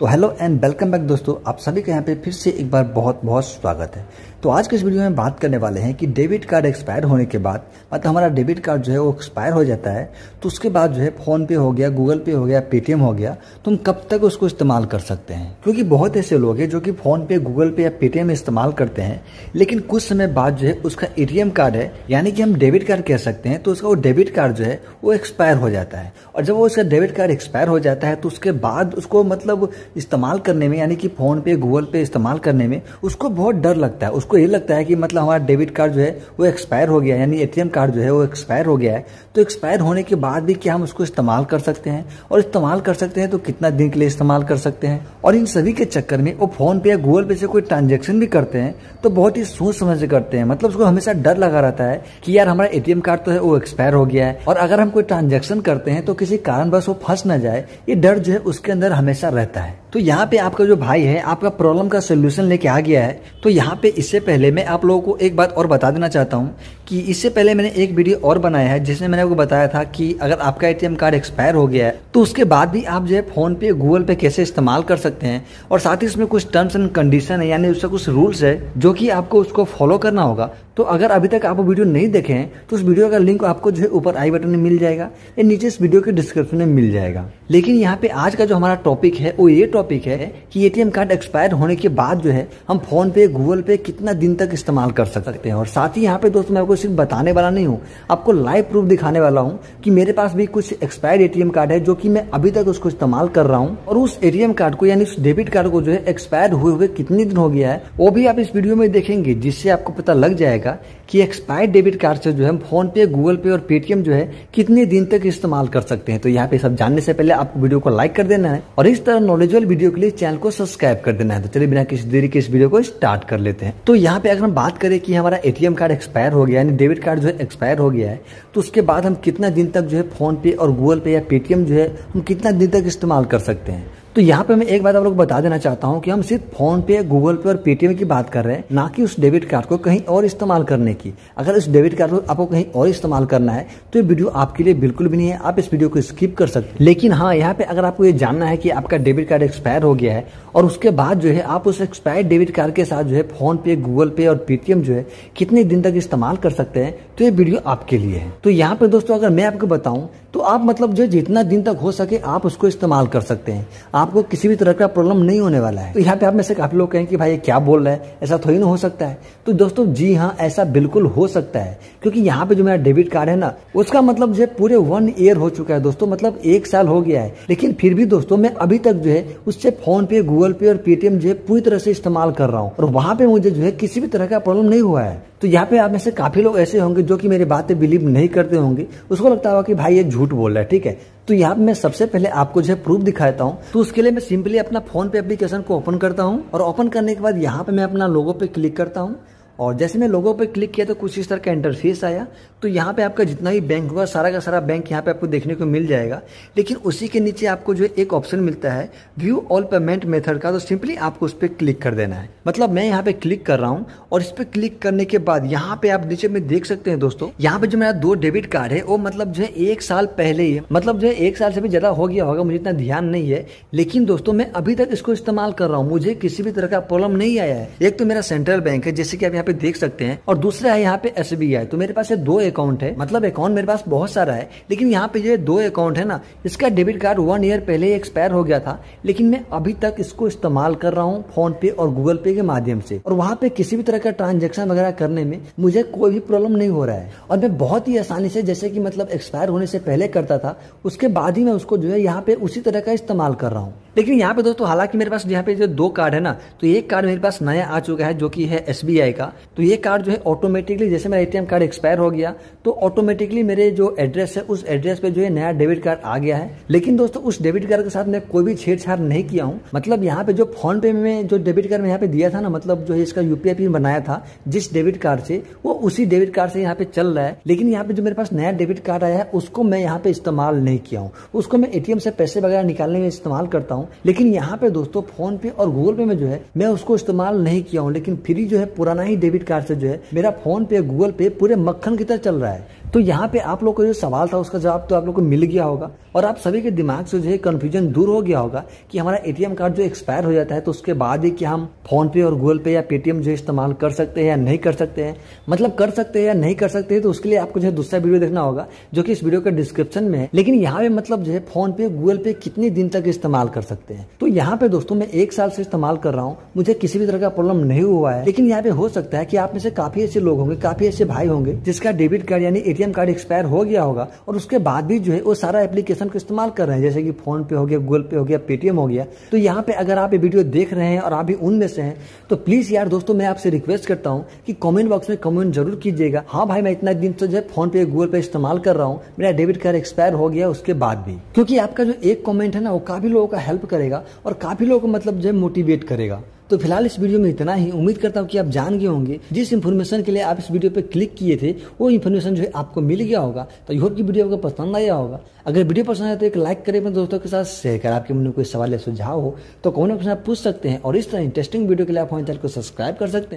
तो hello and welcome back दोस्तों आप सभी के यहाँ पे फिर से एक बार बहुत बहुत स्वागत है तो आज के इस वीडियो में बात करने वाले हैं कि डेबिट कार्ड एक्सपायर होने के बाद मतलब हमारा डेबिट कार्ड जो है वो एक्सपायर हो जाता है तो उसके बाद जो है फ़ोनपे हो गया गूगल पे हो गया पेटीएम हो गया तो हम कब तक उसको इस्तेमाल कर सकते हैं क्योंकि बहुत ऐसे लोग हैं जो कि फ़ोनपे गूगल पे या पेटीएम इस्तेमाल करते हैं लेकिन कुछ समय बाद जो है उसका ए कार्ड है यानी कि हम डेबिट कार्ड कह सकते हैं तो उसका वो डेबिट कार्ड जो है वो एक्सपायर हो जाता है और जब वो उसका डेबिट कार्ड एक्सपायर हो जाता है तो उसके बाद उसको मतलब इस्तेमाल करने में यानी कि फोन पे गूगल पे इस्तेमाल करने में उसको बहुत डर लगता है उसको ये लगता है कि मतलब हमारा डेबिट कार्ड जो है वो एक्सपायर हो गया यानी एटीएम कार्ड जो है वो एक्सपायर हो गया है तो एक्सपायर होने के बाद भी क्या हम उसको इस्तेमाल कर सकते हैं और इस्तेमाल कर सकते हैं तो कितना दिन के लिए इस्तेमाल कर सकते हैं और इन सभी के चक्कर में वो फोन पे या गूगल पे से कोई ट्रांजेक्शन भी करते हैं तो बहुत ही सोच समझ करते हैं मतलब उसको हमेशा डर लगा रहता है कि यार हमारा एटीएम कार्ड तो है वो एक्सपायर हो गया है और अगर हम कोई ट्रांजेक्शन करते हैं तो किसी कारणवश वो फंस ना जाए ये डर जो है उसके अंदर हमेशा रहता है तो यहाँ पे आपका जो भाई है आपका प्रॉब्लम का सोल्यूशन लेके आ गया है तो यहाँ पे इसे इससे पहले मैं आप लोगों को एक बात और बता देना चाहता हूँ कि इससे पहले मैंने एक वीडियो और बनाया है जिसमें मैंने आपको बताया था कि अगर आपका एटीएम कार्ड एक्सपायर हो गया है तो उसके बाद भी आप जो है फ़ोन पे गूगल पे कैसे इस्तेमाल कर सकते हैं और साथ ही इसमें कुछ टर्म्स एंड कंडीशन है यानी उसका कुछ रूल्स है जो कि आपको उसको फॉलो करना होगा तो अगर अभी तक आप वीडियो नहीं देखे हैं तो उस वीडियो का लिंक आपको जो है ऊपर आई बटन में मिल जाएगा या नीचे इस वीडियो के डिस्क्रिप्शन में मिल जाएगा लेकिन यहाँ पे आज का जो हमारा टॉपिक है वो ये टॉपिक है कि एटीएम कार्ड एक्सपायर होने के बाद जो है हम फोन पे गूगल पे कितना कितना दिन तक इस्तेमाल कर सकते हैं और साथ ही यहाँ पे दोस्तों मैं आपको सिर्फ बताने वाला नहीं हूँ आपको लाइव प्रूफ दिखाने वाला हूँ कि मेरे पास भी कुछ एक्सपायर्ड एटीएम कार्ड है जो कि मैं अभी तक उसको इस्तेमाल कर रहा हूँ और उस एटीएम कार्ड को यानी उस डेबिट कार्ड को जो है एक्सपायर हुए हुए कितने दिन हो गया है वो भी आप इस वीडियो में देखेंगे जिससे आपको पता लग जाएगा कि एक्सपायर्ड डेबिट कार्ड से जो है हम फोन पे गूगल पे और पेटीएम जो है कितने दिन तक इस्तेमाल कर सकते हैं तो यहाँ पे सब जानने से पहले आपको वीडियो को लाइक कर देना है और इस तरह नॉलेजल वीडियो के लिए चैनल को सब्सक्राइब कर देना है तो चलिए बिना किसी देरी के इस वीडियो को स्टार्ट कर लेते हैं तो यहाँ पे अगर हम बात करें कि हमारा एटीएम कार्ड एक्सपायर हो गया यानी डेबिट कार्ड जो है एक्सपायर हो गया है तो उसके बाद हम कितना दिन तक जो है फोन पे और गूगल पे या पेटीएम जो है हम कितना दिन तक इस्तेमाल कर सकते हैं तो यहाँ पे मैं एक बात आप लोग बता देना चाहता हूँ कि हम सिर्फ फोन पे गूगल पे और पेटीएम की बात कर रहे हैं ना कि उस डेबिट कार्ड को कहीं और इस्तेमाल करने की अगर उस डेबिट कार्ड को आपको कहीं और इस्तेमाल करना है तो ये वीडियो आपके लिए बिल्कुल भी नहीं है आप इस वीडियो को स्किप कर सकते हैं लेकिन हाँ यहाँ पे अगर आपको ये जानना है कि आपका डेबिट कार्ड एक्सपायर हो गया है और उसके बाद जो है आप उस एक्सपायर डेबिट कार्ड के साथ जो है फोन पे गूगल पे और पेटीएम जो है कितने दिन तक इस्तेमाल कर सकते हैं तो ये वीडियो आपके लिए है तो यहाँ पे दोस्तों अगर मैं आपको बताऊँ आप मतलब जो जितना दिन तक हो सके आप उसको इस्तेमाल कर सकते हैं आपको किसी भी तरह का प्रॉब्लम नहीं होने वाला है तो यहाँ पे आप में से काफ़ी लोग कहें कि भाई ये क्या बोल रहे हैं ऐसा थोड़ी ना हो सकता है तो दोस्तों जी हाँ ऐसा बिल्कुल हो सकता है क्योंकि यहाँ पे जो मेरा डेबिट कार्ड है ना उसका मतलब जो है पूरे वन ईयर हो चुका है दोस्तों मतलब एक साल हो गया है लेकिन फिर भी दोस्तों मैं अभी तक जो है उससे फोन पे गूगल पे और पेटीएम जो है पूरी तरह से इस्तेमाल कर रहा हूँ और वहाँ पे मुझे जो है किसी भी तरह का प्रॉब्लम नहीं हुआ है तो यहाँ पे आप में से काफी लोग ऐसे होंगे जो कि मेरी बातें बिलीव नहीं करते होंगे उसको लगता होगा कि भाई ये झूठ बोल रहा है ठीक है तो यहाँ मैं सबसे पहले आपको जो है प्रूफ दिखाता हूँ तो उसके लिए मैं सिंपली अपना फोन पे एप्लीकेशन को ओपन करता हूँ और ओपन करने के बाद यहाँ पे मैं अपना लोगो पे क्लिक करता हूँ और जैसे मैं लोगों पर क्लिक किया तो कुछ इस तरह का इंटरफेस आया तो यहाँ पे आपका जितना भी बैंक होगा सारा का सारा बैंक यहाँ पे आपको देखने को मिल जाएगा लेकिन उसी के नीचे आपको जो एक ऑप्शन मिलता है व्यू ऑल पेमेंट मेथड का तो सिंपली आपको उस पर क्लिक कर देना है मतलब मैं यहाँ पे क्लिक कर रहा हूँ और इस पर क्लिक करने के बाद यहाँ पे आप नीचे में देख सकते हैं दोस्तों यहाँ पे जो मेरा दो डेबिट कार्ड है वो मतलब जो है एक साल पहले ही मतलब जो है एक साल से भी ज़्यादा हो गया होगा मुझे इतना ध्यान नहीं है लेकिन दोस्तों मैं अभी तक इसको इस्तेमाल कर रहा हूँ मुझे किसी भी तरह का प्रॉब्लम नहीं आया है एक तो मेरा सेंट्रल बैंक है जैसे कि आप यहाँ पे देख सकते हैं और दूसरा है यहाँ पे एस तो मेरे पास ये दो अकाउंट है मतलब अकाउंट मेरे पास बहुत सारा है लेकिन यहाँ पे दो अकाउंट है ना इसका डेबिट कार्ड वन ईयर पहले एक्सपायर हो गया था लेकिन मैं अभी तक इसको इस्तेमाल कर रहा हूँ फोन पे और गूगल पे के माध्यम से और वहाँ पे किसी भी तरह का ट्रांजेक्शन वगैरह करने में मुझे कोई भी प्रॉब्लम नहीं हो रहा है और मैं बहुत ही आसानी से जैसे कि मतलब एक्सपायर होने से पहले करता था उसके बाद ही मैं उसको जो है यहाँ पे उसी तरह का इस्तेमाल कर रहा हूँ लेकिन यहाँ पे दोस्तों हालांकि मेरे पास यहाँ पे जो दो कार्ड है ना तो एक कार्ड मेरे पास नया आ चुका है जो कि है एस का तो ये कार्ड जो है ऑटोमेटिकली जैसे मेरा एटीएम कार्ड एक्सपायर हो गया तो ऑटोमेटिकली मेरे जो एड्रेस है उस एड्रेस पे जो है नया डेबिट कार्ड आ गया है लेकिन दोस्तों उस डेबिट कार्ड के साथ मैं कोई भी छेड़छाड़ नहीं किया हूँ मतलब यहाँ पे जो फोन पे में जो डेबिट कार्ड यहाँ पे दिया था ना मतलब जो है इसका यूपीआई पिन बनाया था जिस डेबिट कार्ड से वो उसी डेबिट कार्ड से यहाँ पे चल रहा है लेकिन यहाँ पे जो मेरे पास नया डेबिट कार्ड आया है उसको मैं यहाँ पे इस्तेमाल नहीं किया हूँ उसको मैं एटीएम से पैसे वगैरह निकालने में इस्तेमाल करता हूँ लेकिन यहाँ पे दोस्तों फोन पे और गूगल पे में जो है मैं उसको इस्तेमाल नहीं किया हूँ लेकिन फिर जो है पुराना ही डेबिट कार्ड से जो है मेरा फोन पे गूगल पे पूरे मक्खन की तरह चल रहा है तो यहाँ पे आप लोग को जो सवाल था उसका जवाब तो आप लोग को मिल गया होगा और आप सभी के दिमाग से जो है कन्फ्यूजन दूर हो गया होगा कि हमारा एटीएम कार्ड जो एक्सपायर हो जाता है तो उसके बाद ही क्या हम फोन पे और गूगल पे या पेटीएम जो इस्तेमाल कर सकते हैं या नहीं कर सकते हैं मतलब कर सकते हैं या नहीं कर सकते हैं तो उसके लिए आपको जो है दूसरा वीडियो देखना होगा जो कि इस वीडियो के डिस्क्रिप्शन में है लेकिन यहाँ पे मतलब जो है फोन पे गूगल पे कितने दिन तक इस्तेमाल कर सकते हैं तो यहाँ पे दोस्तों मैं एक साल से इस्तेमाल कर रहा हूँ मुझे किसी भी तरह का प्रॉब्लम नहीं हुआ है लेकिन यहाँ पे हो सकता है कि आप में से काफी ऐसे लोग होंगे काफी ऐसे भाई होंगे जिसका डेबिट कार्ड यानी एटीएम कार्ड एक्सपायर हो गया होगा और उसके बाद भी जो है वो सारा एप्लीकेशन को इस्तेमाल कर रहे हैं जैसे कि फोन पे हो गया गूगल पे हो गया पेटीएम हो गया तो यहाँ पे अगर आप ये वीडियो देख रहे हैं और आप भी उनमें से हैं तो प्लीज़ यार दोस्तों मैं आपसे रिक्वेस्ट करता हूँ कि कॉमेंट बॉक्स में कमेंट जरूर कीजिएगा हाँ भाई मैं इतना दिन से जो है फोन पे गूगल पे इस्तेमाल कर रहा हूँ मेरा डेबिट कार्ड एक्सपायर हो गया उसके बाद भी क्योंकि आपका जो एक कॉमेंट है ना वो काफ़ी लोगों का हेल्प करेगा और काफ़ी लोगों को मतलब जो है मोटिवेट करेगा तो फिलहाल इस वीडियो में इतना ही उम्मीद करता हूँ कि आप जान गए होंगे जिस इन्फॉर्मेशन के लिए आप इस वीडियो पर क्लिक किए थे वो इन्फॉर्मेशन जो है आपको मिल गया होगा तो आई की वीडियो आपको पसंद आया होगा अगर वीडियो पसंद आया तो एक लाइक करें अपने दोस्तों के साथ शेयर करें आपके मन में कोई सवाल या सुझाव हो तो कौन ऑप्शन आप पूछ सकते हैं और इस तरह इंटरेस्टिंग वीडियो के लिए आप हमारे चैनल को सब्सक्राइब कर सकते हैं